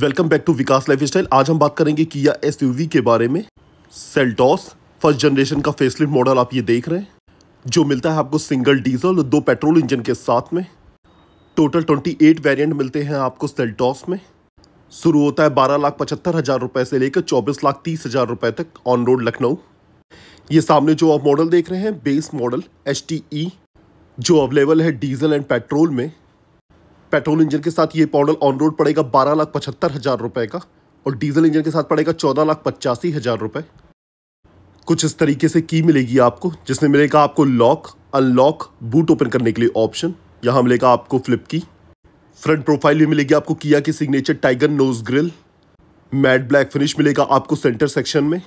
welcome back to Vikas lifestyle आज हम बात करेंगे किया एस के बारे में सेल्टॉस फर्स्ट जनरेशन का फेसलिफ्ट मॉडल आप ये देख रहे हैं जो मिलता है आपको सिंगल डीजल और दो पेट्रोल इंजन के साथ में टोटल 28 वेरिएंट मिलते हैं आपको सेल्टॉस में शुरू होता है बारह लाख पचहत्तर हज़ार रुपये से लेकर चौबीस लाख तीस हज़ार रुपये तक ऑन रोड लखनऊ ये सामने जो आप मॉडल देख रहे हैं बेस मॉडल एच जो अवेलेबल है डीजल एंड पेट्रोल में पेट्रोल इंजन के साथ ये मॉडल ऑन रोड पड़ेगा बारह लाख पचहत्तर हज़ार रुपये का और डीजल इंजन के साथ पड़ेगा चौदह लाख पचासी हज़ार रुपये कुछ इस तरीके से की मिलेगी आपको जिसमें मिलेगा आपको लॉक अनलॉक बूट ओपन करने के लिए ऑप्शन यहाँ मिलेगा आपको फ्लिप की फ्रंट प्रोफाइल में मिलेगी आपको किया की signature tiger nose grille matte black finish मिलेगा आपको सेंटर सेक्शन में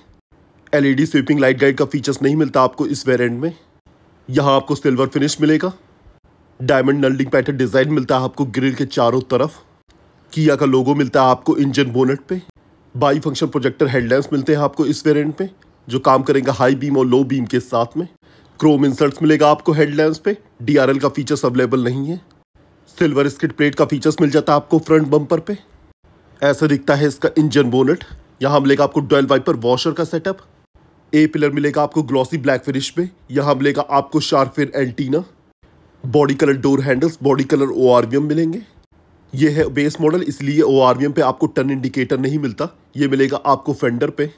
एलईडी स्वीपिंग लाइट गाइड का फीचर्स नहीं मिलता आपको इस वेरिएंट में यहाँ आपको सिल्वर फिनिश मिलेगा डायमंड नल्डिंग पैटर्न डिज़ाइन मिलता है आपको ग्रिल के चारों तरफ किया का लोगो मिलता है आपको इंजन बोनेट पे बाई फंक्शन प्रोजेक्टर हेडलैम्स मिलते हैं आपको इस वेरियंट पे जो काम करेंगे हाई बीम और लो बीम के साथ में क्रोम इंसर्ट्स मिलेगा आपको हेडलैम्स पे डीआरएल का फीचर्स अवेलेबल नहीं है सिल्वर स्किट प्लेट का फीचर्स मिल जाता है आपको फ्रंट बम्पर पे ऐसा दिखता है इसका इंजन बोनट यहाँ मिलेगा आपको डोल वाइपर वॉशर का सेटअप ए पिलर मिलेगा आपको ग्लॉसी ब्लैक फिनिश पे यहाँ मिलेगा आपको sharkfin antenna body colour door handles body colour ओ मिलेंगे ये है बेस मॉडल इसलिए ओ पे आपको टर्न इंडिकेटर नहीं मिलता ये मिलेगा आपको फेंडर पे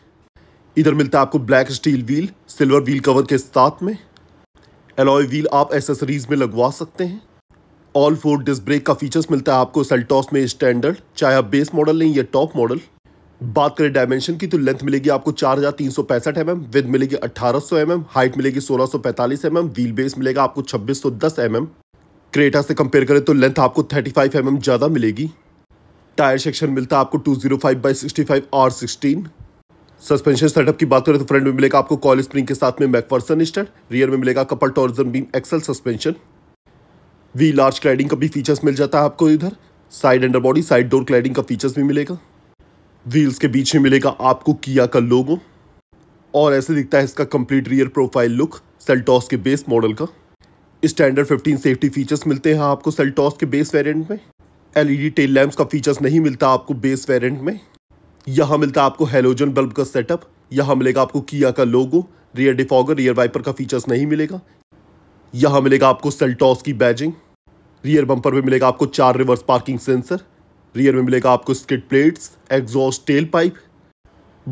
इधर मिलता है आपको black steel wheel silver wheel cover के साथ में एलॉय व्हील आप एसेसरीज में लगवा सकते हैं ऑल फोर डिस्क ब्रेक का फीचर्स मिलता है आपको सेल्टॉस में स्टैंडर्ड चाहे आप बेस मॉडल लें या टॉप मॉडल बात करें डायमेंशन की तो लेंथ मिलेगी आपको चार हज़ार तीन सौ पैंसठ एम एम विद मिलेगी अट्ठारह सौ एम एम हाइट मिलेगी सोलह सौ पैंतालीस एम एम व्हील बेस मिलेगा आपको छब्बीस सौ दस एम एम क्रेटा से कंपेयर करें तो लेंथ आपको थर्टी फाइव एम एम ज़्यादा मिलेगी टायर सेक्शन मिलता है आपको two zero five by sixty five R sixteen suspension setup की बात करें तो फ्रंट में मिलेगा आपको कॉल स्प्रिंग के साथ में मैकफर्सन स्टर रियर में मिलेगा coupled torsion beam axle suspension wheel arch cladding का भी फीचर्स मिल जाता है आपको इधर side under body side door cladding का फीचर्स भी मिलेगा व्हील्स के बीच में मिलेगा आपको किया का लोगो और ऐसे दिखता है इसका complete rear profile look Seltos के बेस मॉडल का स्टैंडर्ड 15 सेफ्टी फीचर्स मिलते हैं आपको सेल्टॉस के बेस वेरिएंट में एलईडी टेल लैंप्स का फीचर्स नहीं मिलता आपको बेस वेरिएंट में यहाँ मिलता आपको हेलोजन बल्ब का सेटअप यहाँ मिलेगा आपको किया का logo rear defogger rear wiper का फीचर्स नहीं मिलेगा यहाँ मिलेगा आपको सेल्टॉस की बैजिंग रियर बम्पर में मिलेगा आपको चार रिवर्स पार्किंग सेंसर रियर में मिलेगा आपको skid plates exhaust tail pipe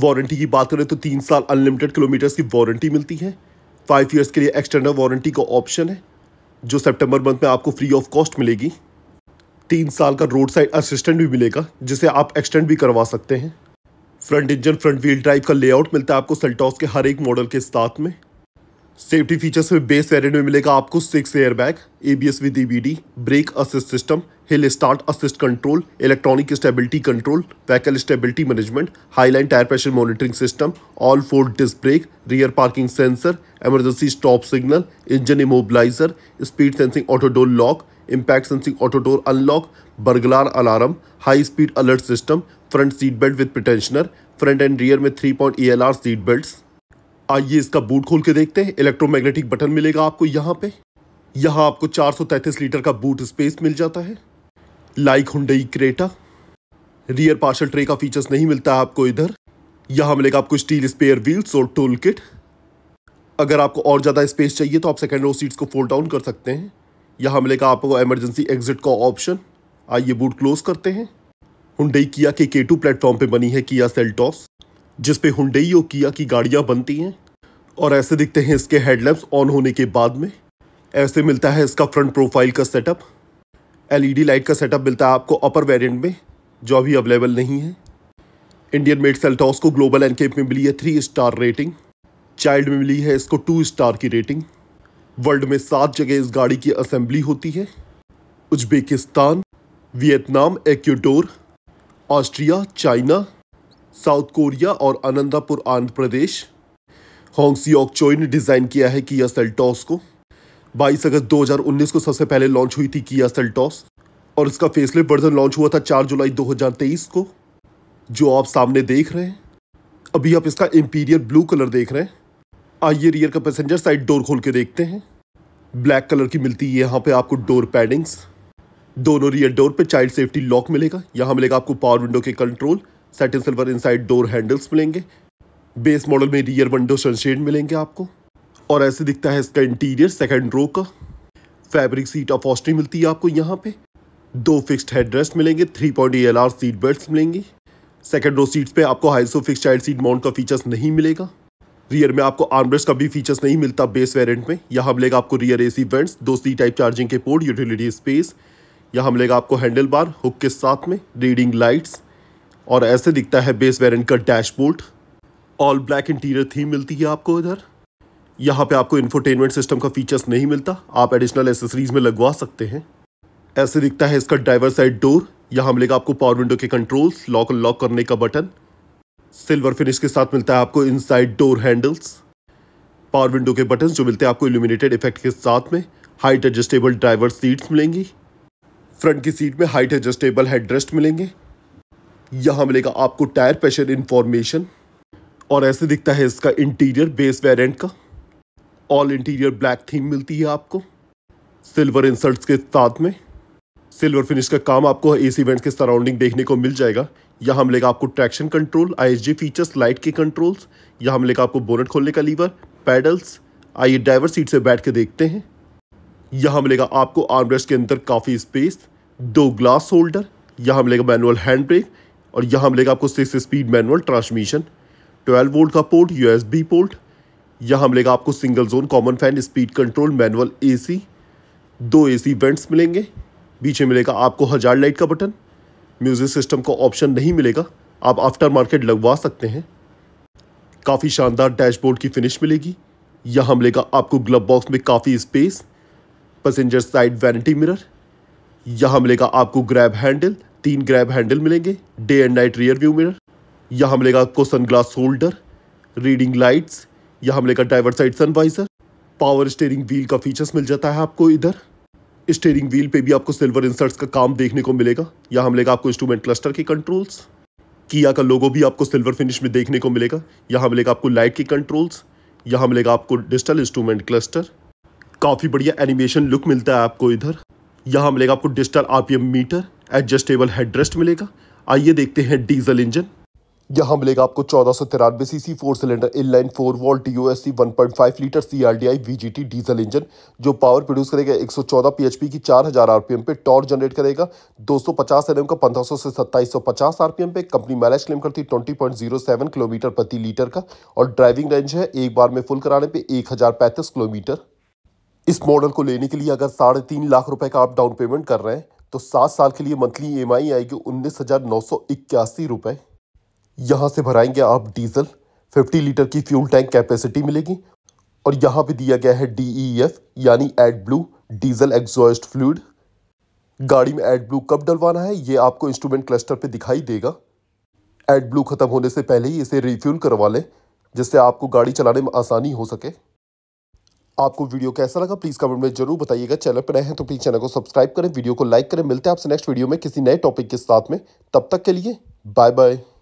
warranty की बात करें तो तीन साल अनलिमिटेड किलोमीटर्स की वारंटी मिलती है फाइव ईयर्स के लिए एक्सटेंडर वारंटी का ऑप्शन है जो सेप्टेम्बर मंथ में आपको फ्री ऑफ कॉस्ट मिलेगी तीन साल का रोड साइड असिस्टेंट भी मिलेगा जिसे आप एक्सटेंड भी करवा सकते हैं front engine front wheel drive का लेआउट मिलता है आपको सेल्टॉस के हर एक मॉडल के साथ में सेफ्टी फीचर्स में बेस वेरियंट में मिलेगा आपको six air bag airbag ABS with EBD brake assist system hill start assist control electronic stability control vehicle stability management highline tyre pressure monitoring system all four disc brake rear parking sensor emergency stop signal engine immobiliser speed sensing auto door lock impact sensing auto door unlock burglar alarm high speed alert system front seat belt with pretensioner front and rear में three point E L R seat belts आइए इसका boot खोल के देखते हैं electromagnetic button मिलेगा आपको यहाँ पे यहाँ आपको 433 लीटर का बूट स्पेस मिल जाता है like Hyundai Creta rear parcel tray का फीचर्स नहीं मिलता है आपको इधर यहाँ मिलेगा आपको स्टील स्पेयर व्हील्स और टूल किट अगर आपको और ज़्यादा स्पेस चाहिए तो आप सेकेंड रो सीट्स को फोल्ड डाउन कर सकते हैं यहाँ मिलेगा आपको एमरजेंसी एग्जिट का ऑप्शन आइए बूट क्लोज करते हैं हुंडई किया के के टू प्लेटफॉर्म पर बनी है किया सेल्टॉस जिस पे हुडई और किया की गाड़ियाँ बनती हैं और ऐसे दिखते हैं इसके हेडलैम्प ऑन होने के बाद में ऐसे मिलता है इसका फ्रंट प्रोफाइल का सेटअप एलईडी लाइट का सेटअप मिलता है आपको अपर वेरिएंट में जो अभी अवेलेबल नहीं है इंडियन मेड सेल्टॉस को ग्लोबल एनकेप में मिली है थ्री स्टार रेटिंग चाइल्ड में मिली है इसको टू स्टार की रेटिंग वर्ल्ड में सात जगह इस गाड़ी की असेंबली होती है Uzbekistan Vietnam Ecuador Austria China South Korea और आनंदापुर आंध्र प्रदेश होंगसियोक चोई ने डिज़ाइन किया है किया सेल्टॉस को 22 अगस्त 2019 को सबसे पहले लॉन्च हुई थी किया सेल्टॉस और इसका फेसलिफ्ट वर्जन लॉन्च हुआ था 4 जुलाई 2023 को जो आप सामने देख रहे हैं अभी आप इसका इंपीरियर ब्लू कलर देख रहे हैं आइए रियर का पैसेंजर साइड डोर खोल के देखते हैं ब्लैक कलर की मिलती है यहाँ पर आपको डोर पैडिंग्स दोनों रियर डोर पर चाइल्ड सेफ्टी लॉक मिलेगा यहाँ मिलेगा आपको पावर विंडो के control satin silver inside door handles मिलेंगे बेस मॉडल में रियर विंडो सनशेड मिलेंगे आपको और ऐसे दिखता है इसका इंटीरियर सेकेंड रो का फैब्रिक सीट ऑफ ऑस्ट्री मिलती है आपको यहाँ पे दो फिक्स्ड हेड रेस्ट मिलेंगे three point L R seat belt मिलेंगी सेकेंड रो सीट्स पे आपको ISOFIX child seat mount का फीचर्स नहीं मिलेगा रियर में आपको आर्मरेस्ट का भी फीचर्स नहीं मिलता बेस वेरियंट में यहाँ मिलेगा आपको रियर ए सी वेंट्स दो सी टाइप चार्जिंग के पोर्ट यूटिलिटी स्पेस यहाँ मिलेगा आपको हैंडल बार हुक के साथ में रीडिंग लाइट्स और ऐसे दिखता है बेस वेरिएंट का dashboard all black interior theme मिलती है आपको इधर यहाँ पे आपको इन्फोटेनमेंट सिस्टम का फीचर्स नहीं मिलता आप एडिशनल एसेसरीज में लगवा सकते हैं ऐसे दिखता है इसका ड्राइवर साइड डोर यहाँ मिलेगा आपको पावर विंडो के कंट्रोल्स लॉक अनलॉक करने का बटन सिल्वर फिनिश के साथ मिलता है आपको inside door handles power window के बटन जो मिलते हैं आपको इल्यूमिनेटेड इफेक्ट के साथ में हाइट एडजस्टेबल ड्राइवर सीट्स मिलेंगी फ्रंट की सीट में हाइट एडजस्टेबल हेडरेस्ट मिलेंगे यहाँ मिलेगा आपको टायर प्रेशर इन्फॉर्मेशन और ऐसे दिखता है इसका इंटीरियर बेस वेरिएंट का ऑल इंटीरियर ब्लैक थीम मिलती है आपको सिल्वर इंसर्ट्स के साथ में सिल्वर फिनिश का काम आपको एसी वेंट के सराउंडिंग देखने को मिल जाएगा यहाँ मिलेगा आपको ट्रैक्शन कंट्रोल आई फीचर्स लाइट के कंट्रोल्स यहाँ मिलेगा आपको बोनट खोलने का लीवर पैडल्स आइए ड्राइवर सीट से बैठ के देखते हैं यहाँ मिलेगा आपको आर्मरेस्ट के अंदर काफ़ी स्पेस दो ग्लास होल्डर यहाँ मिलेगा मैनुअल हैंड ब्रेक और यहाँ मिलेगा आपको six speed manual transmission 12 volt का पोर्ट यूएसबी पोर्ट यहाँ मिलेगा आपको single zone common fan speed control manual AC दो एसी वेंट्स मिलेंगे पीछे मिलेगा आपको हजार लाइट का बटन म्यूज़िक सिस्टम का ऑप्शन नहीं मिलेगा आप आफ्टर मार्केट लगवा सकते हैं काफ़ी शानदार डैशबोर्ड की फिनिश मिलेगी यहाँ मिलेगा आपको ग्लब बॉक्स में काफ़ी space passenger side vanity mirror यहाँ मिलेगा आपको ग्रैब हैंडल तीन ग्रैब हैंडल मिलेंगे day and night rear view mirror यहाँ मिलेगा आपको sun glass holder reading lights यहाँ मिलेगा driver side sunvisor power steering wheel का फीचर्स मिल जाता है आपको इधर स्टेयरिंग व्हील पे भी आपको सिल्वर इंसर्ट्स का काम देखने को मिलेगा यहाँ मिलेगा आपको इंस्ट्रूमेंट क्लस्टर के कंट्रोल्स किया का लोगो भी आपको सिल्वर फिनिश में देखने को मिलेगा यहाँ मिलेगा आपको लाइट के कंट्रोल्स यहाँ मिलेगा आपको डिजिटल इंस्ट्रूमेंट क्लस्टर काफ़ी बढ़िया एनिमेशन लुक मिलता है आपको इधर यहाँ मिलेगा आपको digital RPM meter adjustable headrest मिलेगा आइए देखते हैं डीजल इंजन यहाँ मिलेगा आपको चौदह सौ तिरानवे C C four cylinder in line four valve T O S C one point five litre C R D I V G T diesel engine जो पावर प्रोड्यूस करेगा एक सौ चौदह पी एच पी की चार हज़ार आर पी एम पे torque generate करेगा दो सौ पचास एन एम का पंद्रह सौ से सत्ताईस सौ पचास आर पी एम पे कंपनी माइलेज क्लेम करती है twenty point zero seven kilometre प्रति लीटर का और ड्राइविंग रेंज है एक बार में फुल कराने पर एक हज़ार पैंतीस किलोमीटर इस मॉडल को लेने के लिए अगर साढ़े तीन लाख रुपए का आप डाउन पेमेंट कर रहे हैं तो सात साल के लिए मंथली ई e आएगी उन्नीस हज़ार नौ सौ इक्यासी रुपये यहाँ से भराएंगे आप डीजल फिफ्टी लीटर की फ्यूल टैंक कैपेसिटी मिलेगी और यहाँ पे दिया गया है डी e यानी AdBlue diesel exhaust fluid गाड़ी में एड ब्लू कब डलवाना है ये आपको इंस्ट्रूमेंट क्लस्टर पर दिखाई देगा एड ब्लू ख़त्म होने से पहले ही इसे रिफ्यूल करवा लें जिससे आपको गाड़ी चलाने में आसानी हो सके आपको वीडियो कैसा लगा प्लीज़ कमेंट में जरूर बताइएगा चैनल पर रहें हैं तो प्लीज़ चैनल को सब्सक्राइब करें वीडियो को लाइक करें मिलते हैं आपसे नेक्स्ट वीडियो में किसी नए टॉपिक के साथ में तब तक के लिए बाय बाय